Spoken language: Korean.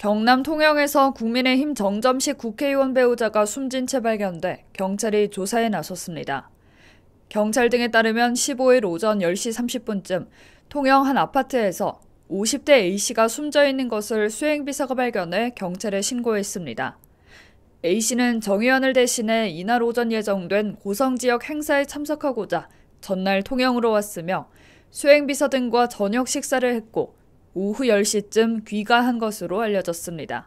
경남 통영에서 국민의힘 정점식 국회의원 배우자가 숨진 채 발견돼 경찰이 조사에 나섰습니다. 경찰 등에 따르면 15일 오전 10시 30분쯤 통영 한 아파트에서 50대 A씨가 숨져 있는 것을 수행비서가 발견해 경찰에 신고했습니다. A씨는 정의원을 대신해 이날 오전 예정된 고성지역 행사에 참석하고자 전날 통영으로 왔으며 수행비서 등과 저녁 식사를 했고 오후 10시쯤 귀가한 것으로 알려졌습니다.